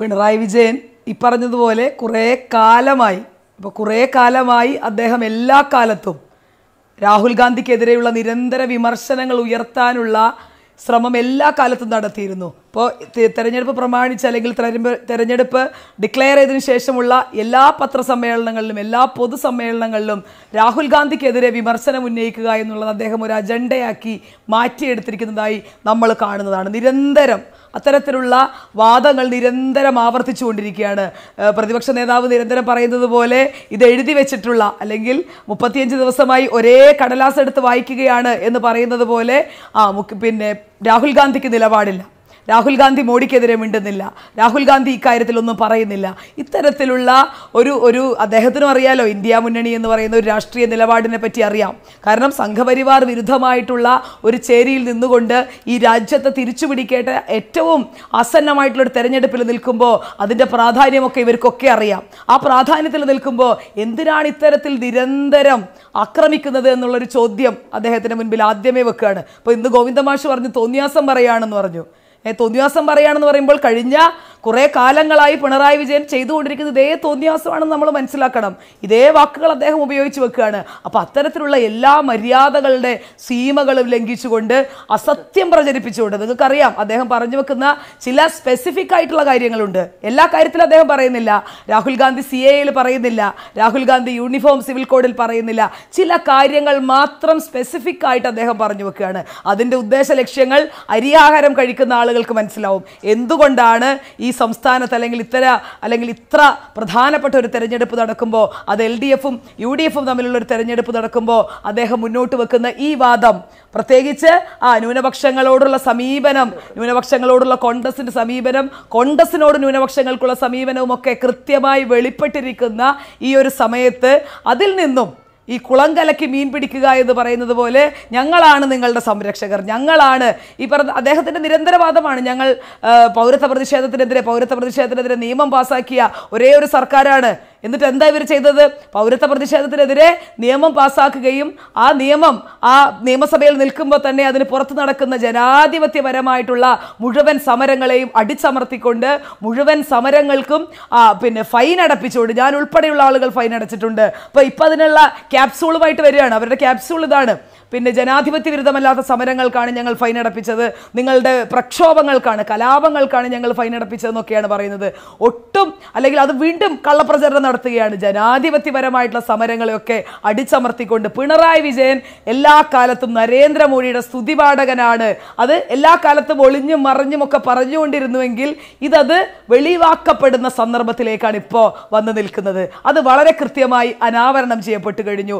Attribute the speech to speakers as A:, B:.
A: പിണറായി വിജയൻ ഈ പറഞ്ഞതുപോലെ കുറേ കാലമായി ഇപ്പോൾ കുറേ കാലമായി അദ്ദേഹം എല്ലാ കാലത്തും രാഹുൽ ഗാന്ധിക്കെതിരെയുള്ള നിരന്തര വിമർശനങ്ങൾ ഉയർത്താനുള്ള ശ്രമം എല്ലാ കാലത്തും നടത്തിയിരുന്നു ഇപ്പോൾ തെരഞ്ഞെടുപ്പ് പ്രമാണിച്ച് അല്ലെങ്കിൽ തെരഞ്ഞെടുപ്പ് ഡിക്ലെയർ ചെയ്തതിന് ശേഷമുള്ള എല്ലാ പത്രസമ്മേളനങ്ങളിലും എല്ലാ പൊതുസമ്മേളനങ്ങളിലും രാഹുൽ ഗാന്ധിക്കെതിരെ വിമർശനം ഉന്നയിക്കുക എന്നുള്ളത് അദ്ദേഹം ഒരു അജണ്ടയാക്കി മാറ്റിയെടുത്തിരിക്കുന്നതായി നമ്മൾ കാണുന്നതാണ് നിരന്തരം അത്തരത്തിലുള്ള വാദങ്ങൾ നിരന്തരം ആവർത്തിച്ചുകൊണ്ടിരിക്കുകയാണ് പ്രതിപക്ഷ നേതാവ് നിരന്തരം പറയുന്നത് പോലെ ഇത് എഴുതി വെച്ചിട്ടുള്ള അല്ലെങ്കിൽ മുപ്പത്തിയഞ്ച് ദിവസമായി ഒരേ കടലാസ് എടുത്ത് വായിക്കുകയാണ് എന്ന് പറയുന്നത് പോലെ ആ പിന്നെ രാഹുൽ ഗാന്ധിക്ക് നിലപാടില്ല രാഹുൽ ഗാന്ധി മോഡിക്കെതിരെ മിണ്ടുന്നില്ല രാഹുൽ ഗാന്ധി ഇക്കാര്യത്തിലൊന്നും പറയുന്നില്ല ഇത്തരത്തിലുള്ള ഒരു ഒരു അദ്ദേഹത്തിനും അറിയാലോ ഇന്ത്യ മുന്നണി എന്ന് പറയുന്ന ഒരു രാഷ്ട്രീയ നിലപാടിനെ പറ്റി അറിയാം കാരണം സംഘപരിവാർ വിരുദ്ധമായിട്ടുള്ള ഒരു ചേരിയിൽ നിന്നുകൊണ്ട് ഈ രാജ്യത്തെ തിരിച്ചു പിടിക്കേണ്ട ഏറ്റവും ആസന്നമായിട്ടുള്ള ഒരു തെരഞ്ഞെടുപ്പിൽ നിൽക്കുമ്പോൾ അതിൻ്റെ പ്രാധാന്യമൊക്കെ ഇവർക്കൊക്കെ അറിയാം ആ പ്രാധാന്യത്തിൽ നിൽക്കുമ്പോൾ എന്തിനാണ് ഇത്തരത്തിൽ നിരന്തരം ആക്രമിക്കുന്നത് എന്നുള്ളൊരു ചോദ്യം അദ്ദേഹത്തിന് മുൻപിൽ ആദ്യമേ വെക്കുകയാണ് അപ്പോൾ ഇന്ന് ഗോവിന്ദമാഷ് പറഞ്ഞു തോന്നിയാസം പറയുകയാണെന്ന് പറഞ്ഞു തോന്നിവാസം പറയുകയാണെന്ന് പറയുമ്പോൾ കഴിഞ്ഞ കുറേ കാലങ്ങളായി പിണറായി വിജയൻ ചെയ്തുകൊണ്ടിരിക്കുന്നത് ഇതേ തോന്നിയാസമാണെന്ന് നമ്മൾ മനസ്സിലാക്കണം ഇതേ വാക്കുകൾ അദ്ദേഹം ഉപയോഗിച്ച് വെക്കുകയാണ് അപ്പോൾ അത്തരത്തിലുള്ള എല്ലാ മര്യാദകളുടെ സീമകളും ലംഘിച്ചുകൊണ്ട് അസത്യം പ്രചരിപ്പിച്ചുകൊണ്ട് നിങ്ങൾക്കറിയാം അദ്ദേഹം പറഞ്ഞു വെക്കുന്ന ചില സ്പെസിഫിക് ആയിട്ടുള്ള കാര്യങ്ങളുണ്ട് എല്ലാ കാര്യത്തിലും അദ്ദേഹം പറയുന്നില്ല രാഹുൽ ഗാന്ധി സി എയിൽ പറയുന്നില്ല രാഹുൽ ഗാന്ധി യൂണിഫോം സിവിൽ കോഡിൽ പറയുന്നില്ല ചില കാര്യങ്ങൾ മാത്രം സ്പെസിഫിക് ആയിട്ട് അദ്ദേഹം പറഞ്ഞു വെക്കുകയാണ് അതിൻ്റെ ഉദ്ദേശ ലക്ഷ്യങ്ങൾ അരിയാഹാരം കഴിക്കുന്ന ആളുകൾക്ക് മനസ്സിലാവും എന്തുകൊണ്ടാണ് ഈ സംസ്ഥാനത്ത് അല്ലെങ്കിൽ ഇത്തര അല്ലെങ്കിൽ ഇത്ര പ്രധാനപ്പെട്ട ഒരു തെരഞ്ഞെടുപ്പ് നടക്കുമ്പോൾ അത് എൽ ഡി എഫും യു ഡി എഫും തമ്മിലുള്ള ഒരു തെരഞ്ഞെടുപ്പ് നടക്കുമ്പോൾ അദ്ദേഹം മുന്നോട്ട് വെക്കുന്ന ഈ വാദം പ്രത്യേകിച്ച് ആ ന്യൂനപക്ഷങ്ങളോടുള്ള സമീപനം ന്യൂനപക്ഷങ്ങളോടുള്ള കോൺഗ്രസിൻ്റെ സമീപനം കോൺഗ്രസിനോട് ന്യൂനപക്ഷങ്ങൾക്കുള്ള സമീപനവും ഒക്കെ കൃത്യമായി വെളിപ്പെട്ടിരിക്കുന്ന ഈ ഒരു സമയത്ത് അതിൽ നിന്നും ഈ കുളം കലക്കി മീൻ പിടിക്കുക എന്ന് പറയുന്നത് പോലെ ഞങ്ങളാണ് നിങ്ങളുടെ സംരക്ഷകർ ഞങ്ങളാണ് ഈ പറഞ്ഞ അദ്ദേഹത്തിൻ്റെ നിരന്തരവാദമാണ് ഞങ്ങൾ പൗരത്വ പ്രതിഷേധത്തിനെതിരെ പൗരത്വ പ്രതിഷേധത്തിനെതിരെ നിയമം പാസാക്കിയ ഒരേ ഒരു സർക്കാരാണ് എന്നിട്ട് എന്താ ഇവർ ചെയ്തത് പൗരത്വ പ്രതിഷേധത്തിനെതിരെ നിയമം പാസ്സാക്കുകയും ആ നിയമം ആ നിയമസഭയിൽ നിൽക്കുമ്പോൾ തന്നെ അതിന് പുറത്ത് നടക്കുന്ന ജനാധിപത്യപരമായിട്ടുള്ള മുഴുവൻ സമരങ്ങളെയും അടിച്ചമർത്തിക്കൊണ്ട് മുഴുവൻ സമരങ്ങൾക്കും പിന്നെ ഫൈൻ അടപ്പിച്ചുകൊണ്ട് ഞാൻ ഉൾപ്പെടെയുള്ള ആളുകൾ ഫൈൻ അടച്ചിട്ടുണ്ട് അപ്പോൾ ഇപ്പം അതിനുള്ള ക്യാപ്സൂളുമായിട്ട് വരികയാണ് അവരുടെ ക്യാപ്സൂൾ ഇതാണ് പിന്നെ ജനാധിപത്യ വിരുദ്ധമല്ലാത്ത സമരങ്ങൾക്കാണ് ഞങ്ങൾ ഫൈൻ അടപ്പിച്ചത് നിങ്ങളുടെ പ്രക്ഷോഭങ്ങൾക്കാണ് കലാപങ്ങൾക്കാണ് ഞങ്ങൾ ഫൈൻ അടപ്പിച്ചതെന്നൊക്കെയാണ് പറയുന്നത് ഒട്ടും അല്ലെങ്കിൽ അത് വീണ്ടും കള്ളപ്രചരണം നടത്തുകയാണ് ജനാധിപത്യപരമായിട്ടുള്ള സമരങ്ങളെയൊക്കെ അടിച്ചമർത്തിക്കൊണ്ട് പിണറായി വിജയൻ എല്ലാ കാലത്തും നരേന്ദ്രമോദിയുടെ സ്തുതിപാഠകനാണ് അത് എല്ലാ കാലത്തും ഒളിഞ്ഞും മറിഞ്ഞും ഒക്കെ പറഞ്ഞുകൊണ്ടിരുന്നുവെങ്കിൽ ഇതത് വെളിവാക്കപ്പെടുന്ന സന്ദർഭത്തിലേക്കാണ് ഇപ്പോൾ വന്നു നിൽക്കുന്നത് അത് വളരെ കൃത്യമായി അനാവരണം ചെയ്യപ്പെട്ടു കഴിഞ്ഞു